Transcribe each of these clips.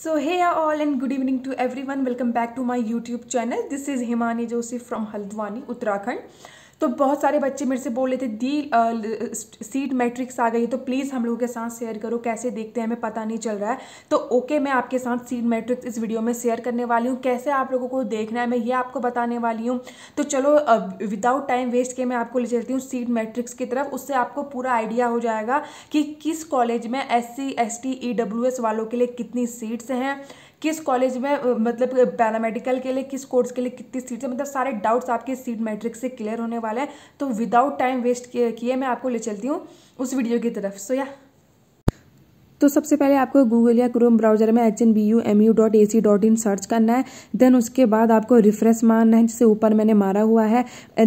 So hey all and good evening to everyone. Welcome back to my YouTube channel. This is Himani Joseph from Haldwani, Uttarakhand. तो बहुत सारे बच्चे मेरे से बोल रहे थे दी सीट मैट्रिक्स आ गई है तो प्लीज़ हम लोगों के साथ शेयर करो कैसे देखते हैं हमें पता नहीं चल रहा है तो ओके मैं आपके साथ सीट मैट्रिक्स इस वीडियो में शेयर करने वाली हूँ कैसे आप लोगों को देखना है मैं ये आपको बताने वाली हूँ तो चलो विदाउट टाइम वेस्ट के मैं आपको ले चलती हूँ सीट मैट्रिक्स की तरफ उससे आपको पूरा आइडिया हो जाएगा कि किस कॉलेज में S C S T E W S वालों के लिए कितनी सीट्स हैं किस कॉलेज में मतलब पैरामेडिकल के लिए किस कोर्स के लिए कितनी सीट है मतलब सारे डाउट्स आपके सीट मैट्रिक्स से क्लियर होने वाले हैं तो विदाउट टाइम वेस्ट किए मैं आपको ले चलती हूँ उस वीडियो की तरफ सो so, या yeah. तो सबसे पहले आपको गूगल या क्रोम ब्राउजर में H N B U M U dot A C dot in search करना है देन उसके बाद आपको रिफ्रेश मारना है जिसे ऊपर मैंने मारा हुआ है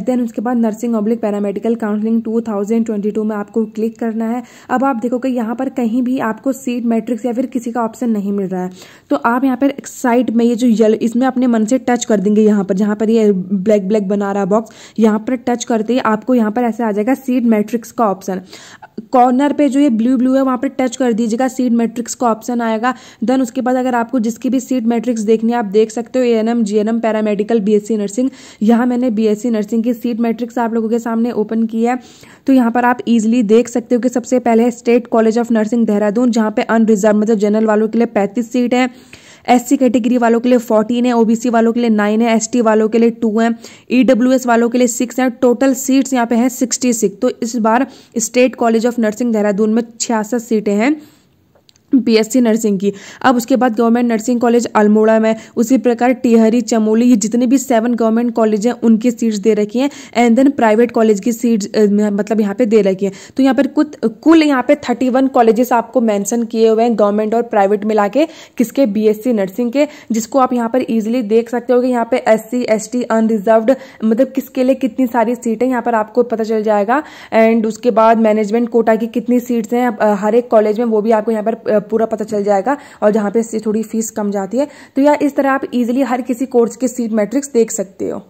देन उसके बाद nursing oblique paramedical counselling two thousand twenty two में आपको क्लिक करना है अब आप देखोगे यहाँ पर कहीं भी आपको सीट मैट्रिक्स या फिर किसी का ऑप्शन नहीं मिल रहा है तो आप यहाँ पर साइड में ये जो येलो इसमें अपने मन से टच कर देंगे यहाँ पर जहाँ पर ये ब्लैक ब्लैक बना रहा बॉक्स यहाँ पर टच करते ही आपको यहाँ पर ऐसे आ जाएगा सीट मैट्रिक्स का ऑप्शन कॉर्नर पे जो ये ब्लू ब्लू है वहाँ पर टच कर दीजिएगा देखिएगा सीड मैट्रिक्स का ऑप्शन आएगा देन उसके बाद अगर आपको जिसकी भी सीट मैट्रिक्स देखनी है आप देख सकते हो A N M G N M paramedical B S C nursing यहाँ मैंने बी एस सी नर्सिंग की सीट मैट्रिक्स आप लोगों के सामने ओपन की है तो यहाँ पर आप इजिली देख सकते हो कि सबसे पहले state college of nursing Dehradun जहाँ पे अनरिजर्व मतलब जनरल वालों के लिए पैंतीस सीट है एससी कैटेगरी वालों के लिए फोर्टीन है ओबीसी वालों के लिए नाइन है एसटी वालों के लिए टू है ईडब्ल्यूएस वालों के लिए सिक्स है टोटल सीट्स यहाँ पे हैं सिक्सटी सिक्स तो इस बार state college of nursing Dehradun में छियासठ सीटें हैं बीएससी नर्सिंग की अब उसके बाद गवर्नमेंट नर्सिंग कॉलेज अल्मोड़ा में उसी प्रकार टिहरी चमोली ये जितने भी सेवन गवर्नमेंट कॉलेज हैं उनकी सीट्स दे रखी हैं एंड देन प्राइवेट कॉलेज की सीट्स मतलब यहाँ पे दे रखी हैं तो यहाँ पर कुछ कुल यहाँ पे थर्टी वन कॉलेजेस आपको मैंसन किए हुए हैं गवर्नमेंट और प्राइवेट मिला के किसके बी नर्सिंग के जिसको आप यहाँ पर ईजिली देख सकते हो कि यहाँ पे एस सी अनरिजर्वड मतलब किसके लिए कितनी सारी सीटें यहाँ पर आपको पता चल जाएगा एंड उसके बाद मैनेजमेंट कोटा की कितनी सीट्स हैं हर एक कॉलेज में वो भी आपको यहाँ पर पूरा पता चल जाएगा और जहाँ पे थोड़ी फीस कम जाती है तो यार इस तरह आप इजिली हर किसी कोर्स की सीट मैट्रिक्स देख सकते हो